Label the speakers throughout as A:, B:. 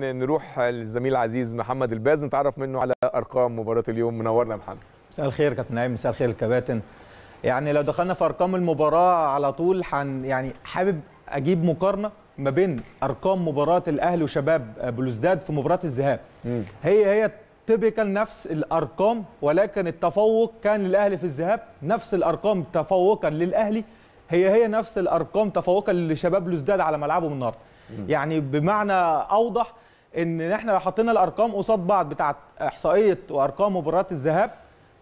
A: نروح للزميل العزيز محمد الباز نتعرف منه على ارقام مباراه اليوم منورنا يا محمد مساء الخير كابتن نايم مساء الخير الكباتن يعني لو دخلنا في ارقام المباراه على طول حن يعني حابب اجيب مقارنه ما بين ارقام مباراه الاهلي وشباب بلوزداد في مباراه الذهاب هي هي تبقي نفس الارقام ولكن التفوق كان للاهلي في الذهاب نفس الارقام تفوقا للاهلي هي هي نفس الارقام تفوقا لشباب بلوزداد على ملعبهم النهارده يعني بمعنى اوضح ان احنا لو حطينا الارقام قصاد بعض بتاعه احصائيه وارقام مباريات الذهاب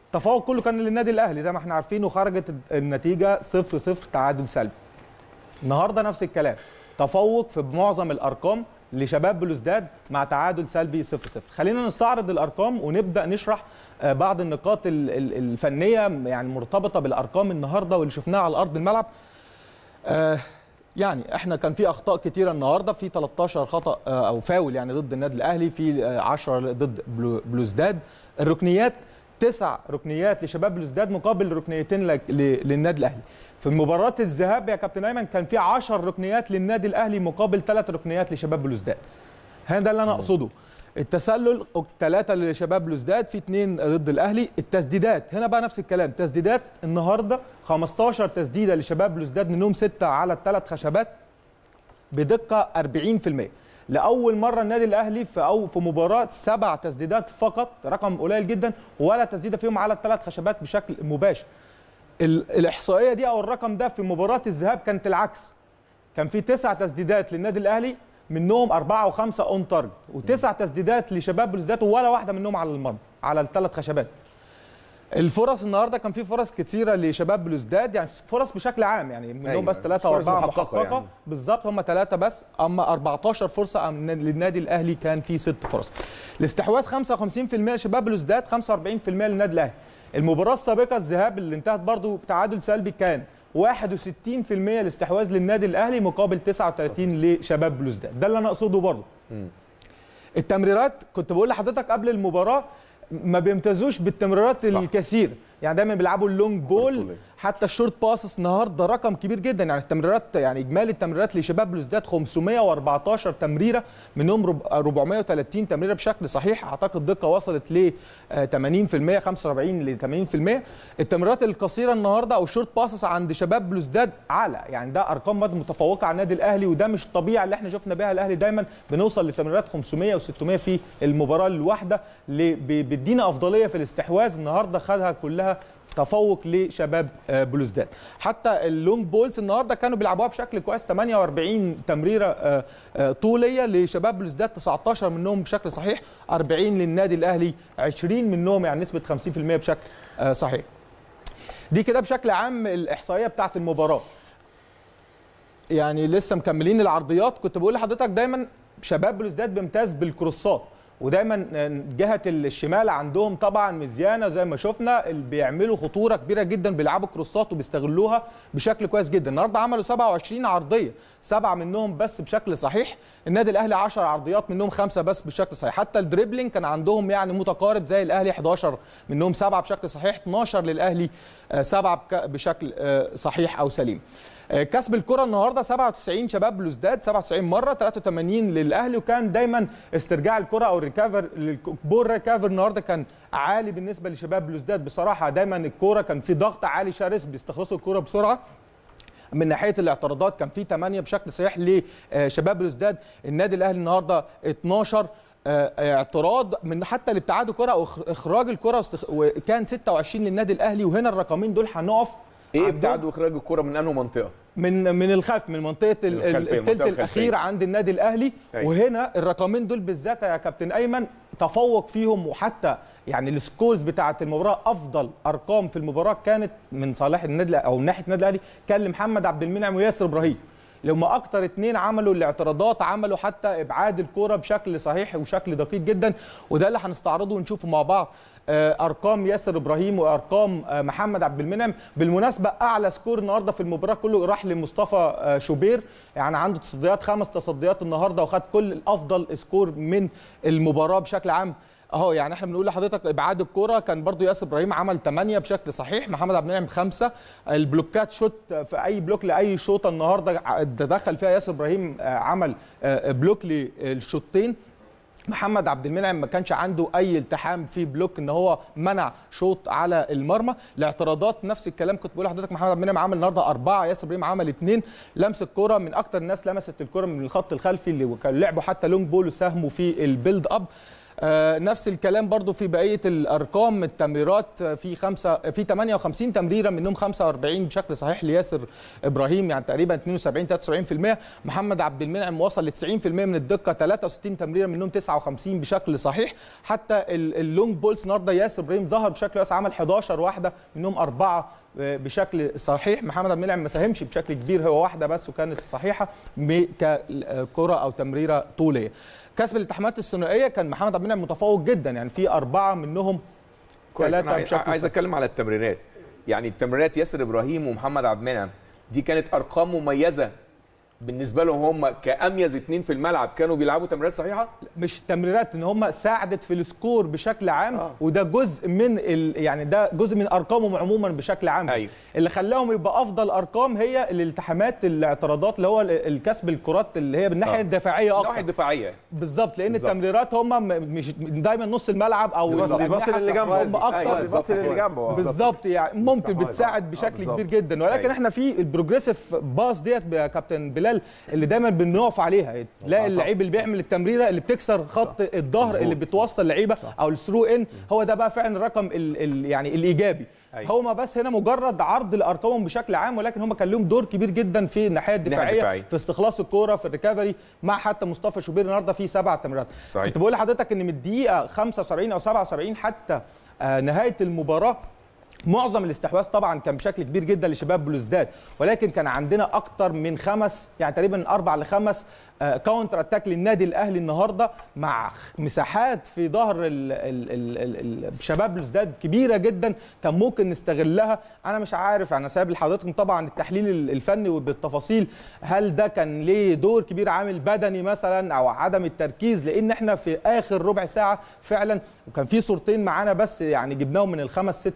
A: التفوق كله كان للنادي الاهلي زي ما احنا عارفين وخرجت النتيجه 0 0 تعادل سلبي. النهارده نفس الكلام تفوق في معظم الارقام لشباب بلوزداد مع تعادل سلبي 0 0 خلينا نستعرض الارقام ونبدا نشرح آه، بعض النقاط الفنيه يعني مرتبطه بالارقام النهارده واللي شفناها على ارض الملعب آه، يعني احنا كان في اخطاء كتيره النهارده في 13 خطا آه، او فاول يعني ضد النادي الاهلي في 10 آه، ضد بلوزداد الركنيات تسع ركنيات لشباب بلوزداد مقابل ركنيتين للنادي الاهلي في مباراه الذهاب يا كابتن ايمن كان في 10 ركنيات للنادي الاهلي مقابل ثلاث ركنيات لشباب بلوزداد هذا اللي انا اقصده التسلل ثلاثة لشباب لوزداد في اثنين ضد الأهلي التسديدات هنا بقى نفس الكلام تسديدات النهاردة 15 تسديدة لشباب لوزداد منهم ستة على الثلاث خشبات بدقة 40% لأول مرة النادي الأهلي في أو في مباراة سبع تسديدات فقط رقم قليل جدا ولا تسديدة فيهم على الثلاث خشبات بشكل مباشر الإحصائية دي أو الرقم ده في مباراة الذهاب كانت العكس كان في تسع تسديدات للنادي الأهلي منهم اربعه وخمسه اون تارجت وتسع تسديدات لشباب بلوزداد ولا واحده منهم على المرمى على الثلاث خشبات الفرص النهارده كان في فرص كتيره لشباب بلوزداد يعني فرص بشكل عام يعني منهم أيوة. بس ثلاثه واربعه محققه, محققة يعني. بالظبط هم ثلاثه بس اما 14 فرصه للنادي الاهلي كان في ست فرص الاستحواذ 55% لشباب بلوزداد 45% للنادي الاهلي المباراه السابقه الذهاب اللي انتهت برضو بتعادل سلبي كان 61% الاستحواذ للنادي الاهلي مقابل 39 لشباب بلوزداد ده اللي انا اقصده برضه التمريرات كنت بقول لحضرتك قبل المباراه ما بيمتازوش بالتمريرات الكثير يعني دايما بيلعبوا اللونج بول حتى الشورت باسس النهارده رقم كبير جدا يعني التمريرات يعني اجمالي التمريرات لشباب بلوزداد 514 تمريره منهم 430 تمريره بشكل صحيح اعتقد دقه وصلت ل 80% آه، 45 ل 80% التمريرات القصيره النهارده او الشورت باسس عند شباب بلوزداد اعلى يعني ده ارقام متفوقه على النادي الاهلي وده مش الطبيعي اللي احنا شفنا بيها الاهلي دايما بنوصل لتمريرات 500 و600 في المباراه الواحده اللي بيدينا افضليه في الاستحواذ النهارده خدها كلها تفوق لشباب آه، بلوزداد حتى اللونج بولز النهارده كانوا بيلعبوها بشكل كويس 48 تمريره آه، آه، طوليه لشباب بلوزداد 19 منهم بشكل صحيح 40 للنادي الاهلي 20 منهم يعني نسبه 50% بشكل صحيح دي كده بشكل عام الاحصائيه بتاعه المباراه يعني لسه مكملين العرضيات كنت بقول لحضرتك دايما شباب بلوزداد بيمتاز بالكروسات ودايما جهه الشمال عندهم طبعا مزيانه زي ما شفنا بيعملوا خطوره كبيره جدا بيلعبوا كروسات وبيستغلوها بشكل كويس جدا النهارده عملوا 27 عرضيه سبعه منهم بس بشكل صحيح النادي الاهلي 10 عرضيات منهم خمسه بس بشكل صحيح حتى الدريبلينج كان عندهم يعني متقارب زي الاهلي 11 منهم سبعه بشكل صحيح 12 للاهلي آه، سبعه بشكل آه، صحيح او سليم آه، كسب الكره النهارده 97 شباب بلوزداد 97 مره 83 للاهلي وكان دايما استرجاع الكره او الريكفر البول ريكفر النهارده كان عالي بالنسبه لشباب بلوزداد بصراحه دايما الكوره كان في ضغط عالي شرس بيستخلصوا الكوره بسرعه من ناحيه الاعتراضات كان في 8 بشكل صحيح لشباب آه، بلوزداد النادي الاهلي النهارده 12 آه، اعتراض من حتى لابتعاد كره او اخراج الكره وكان 26 للنادي الاهلي وهنا الرقمين دول هنقف ايه ابتعاد واخراج الكره من انهي منطقه من من الخلف من منطقه الثلث الاخير عند النادي الاهلي أي. أيوة. وهنا الرقمين دول بالذات يا كابتن ايمن تفوق فيهم وحتى يعني السكورز بتاعه المباراه افضل ارقام في المباراه كانت من صالح النادي او ناحيه النادي الاهلي كان لمحمد عبد المنعم وياسر ابراهيم لما اكتر اتنين عملوا الاعتراضات عملوا حتى ابعاد الكوره بشكل صحيح وشكل دقيق جدا وده اللي هنستعرضه ونشوفه مع بعض آه، ارقام ياسر ابراهيم وارقام آه، محمد عبد المنعم بالمناسبه اعلى سكور النهارده في المباراه كله راح لمصطفى آه، شوبير يعني عنده تصديات خمس تصديات النهارده وخد كل الافضل سكور من المباراه بشكل عام اهو يعني احنا بنقول لحضرتك ابعاد الكره كان برضو ياسر ابراهيم عمل 8 بشكل صحيح محمد عبد المنعم 5 البلوكات شوت في اي بلوك لاي شوطه النهارده تدخل فيها ياسر ابراهيم آه، عمل آه، بلوك للشوطين محمد عبد المنعم ما كانش عنده اي التحام في بلوك ان هو منع شوط على المرمى الاعتراضات نفس الكلام كنت بقول لحضرتك محمد عبد المنعم عمل النهارده اربعه ياسر ابراهيم عمل اثنين لمس الكره من اكتر الناس لمست الكره من الخط الخلفي اللي كان لعبه حتى لونج بول وساهموا في البيلد اب آه، نفس الكلام برضو في بقيه الارقام التمريرات آه، في خمسة آه، في 58 تمريره منهم 45 بشكل صحيح لياسر ابراهيم يعني تقريبا 72 73% محمد عبد المنعم وصل ل 90% من الدقه 63 تمريره منهم 59 بشكل صحيح حتى اللونج بولز النهارده ياسر ابراهيم ظهر بشكل واسع عمل 11 واحده منهم اربعه بشكل صحيح محمد عبد المنعم ما ساهمش بشكل كبير هو واحده بس وكانت صحيحه ككره او تمريره طوليه كسب الالتحامات الثنائيه كان محمد عبد المنعم متفوق جدا يعني في اربعه منهم كويس انا بشكل عايز اتكلم على التمريرات يعني التمريرات ياسر ابراهيم ومحمد عبد المنعم دي كانت ارقام مميزه بالنسبه لهم هم كاميز اثنين في الملعب كانوا بيلعبوا تمريرات صحيحه مش تمريرات ان هم ساعدت في السكور بشكل عام آه. وده جزء من ال... يعني ده جزء من ارقامهم عموما بشكل عام أيوه. اللي خلاهم يبقى افضل ارقام هي الالتحامات الاعتراضات اللي هو الكسب الكرات اللي هي بالناحيه آه. الدفاعيه اكتر الناحيه الدفاعيه بالظبط لان بالزبط. التمريرات هم مش دايما نص الملعب او الباص يعني اللي جنبه هم أيوه، اكتر الباص اللي جنبه بالظبط يعني ممكن آه، بتساعد بشكل كبير جدا ولكن أيوه. احنا في البروجريسيف باص ديت كابتن بلال الركنه اللي دايما بنقف عليها تلاقي اللعيب اللي بيعمل التمريره اللي بتكسر خط الظهر اللي بتوصل لعيبه او الثرو ان هو ده بقى فعلا الرقم الـ الـ يعني الايجابي أيوة. هما بس هنا مجرد عرض لارقامهم بشكل عام ولكن هم كان لهم دور كبير جدا في الناحيه الدفاعيه دفاعي. في استخلاص الكوره في الريكفري مع حتى مصطفى شوبير النهارده في سبع تمريرات كنت بقول لحضرتك ان من الدقيقه 75 او 77 حتى آه، نهايه المباراه معظم الاستحواذ طبعا كان بشكل كبير جدا لشباب بلوزداد ولكن كان عندنا اكتر من خمس يعني تقريبا اربع لخمس كاونتر آه، اتاك للنادي الاهلي النهارده مع مساحات في ظهر شباب بلوزداد كبيره جدا كان ممكن نستغلها انا مش عارف انا سايب لحضراتكم طبعا التحليل الفني وبالتفاصيل هل ده كان ليه دور كبير عامل بدني مثلا او عدم التركيز لان احنا في اخر ربع ساعه فعلا وكان في صورتين معانا بس يعني جبناهم من الخمس ست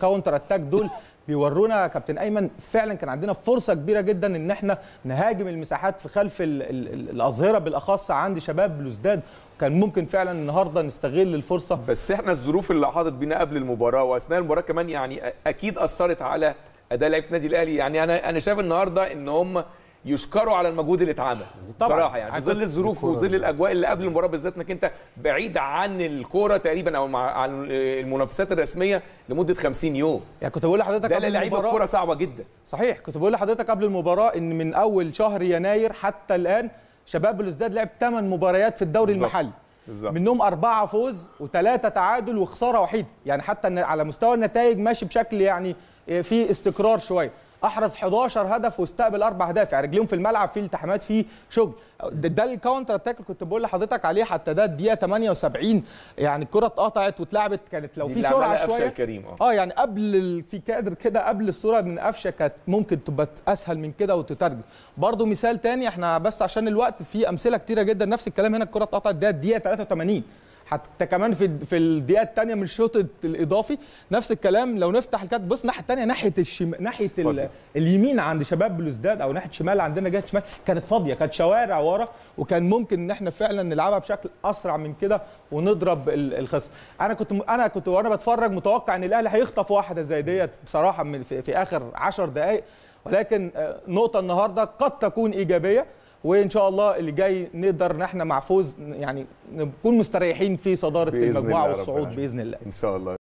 A: الكاونتر اتاك دول بيورونا كابتن ايمن فعلا كان عندنا فرصه كبيره جدا ان احنا نهاجم المساحات في خلف الاظهره بالاخص عند شباب بلوزداد كان ممكن فعلا النهارده نستغل الفرصه بس احنا الظروف اللي حاطت بينا قبل المباراه واثناء المباراه كمان يعني اكيد اثرت على اداء لعيبه النادي الاهلي يعني انا انا شايف النهارده ان هم يشكروا على المجهود اللي اتعمل بصراحه يعني في ظل الظروف وظل الاجواء اللي قبل المباراه بالذات انك انت بعيد عن الكوره تقريبا او عن المنافسات الرسميه لمده 50 يوم يعني كنت بقول لحضرتك ده لعيبه الكوره صعبه جدا صحيح كنت بقول لحضرتك قبل المباراه ان من اول شهر يناير حتى الان شباب بلوزداد لعب 8 مباريات في الدوري المحلي بالزبط. منهم أربعة فوز وثلاثة تعادل وخسارة وحيدة يعني حتى على مستوى النتائج ماشي بشكل يعني آه، في استقرار شوية احرز 11 هدف واستقبل اربع اهداف يعني رجليهم في الملعب في التحامات في شغل ده الكاونتر اتاك اللي كنت بقول لحضرتك عليه حتى ده الدقيقه 78 يعني الكره اتقطعت واتلعبت كانت لو في سرعه شويه الكريم اه اه يعني قبل في كادر كده قبل الصوره من قفشه كانت ممكن تبقى اسهل من كده وتترجم برضو مثال تاني احنا بس عشان الوقت في امثله كتيره جدا نفس الكلام هنا الكره اتقطعت ده الدقيقه 83 حتى كمان في في الدقيقه الثانيه من الشوط الاضافي نفس الكلام لو نفتح الكات بص الناحيه الثانيه ناحيه الشم... ناحيه ال... اليمين عند شباب بلوزداد او ناحيه شمال عندنا جهه شمال كانت فاضيه كانت شوارع ورا وكان ممكن ان احنا فعلا نلعبها بشكل اسرع من كده ونضرب الخصم انا كنت انا كنت وانا بتفرج متوقع ان الاهلي هيخطف واحده زي ديت بصراحه في... في اخر 10 دقائق ولكن آه، نقطه النهارده قد تكون ايجابيه وان شاء الله اللي جاي نقدر ان احنا مع فوز يعني نكون مستريحين في صداره المجموعه والصعود باذن الله ان شاء الله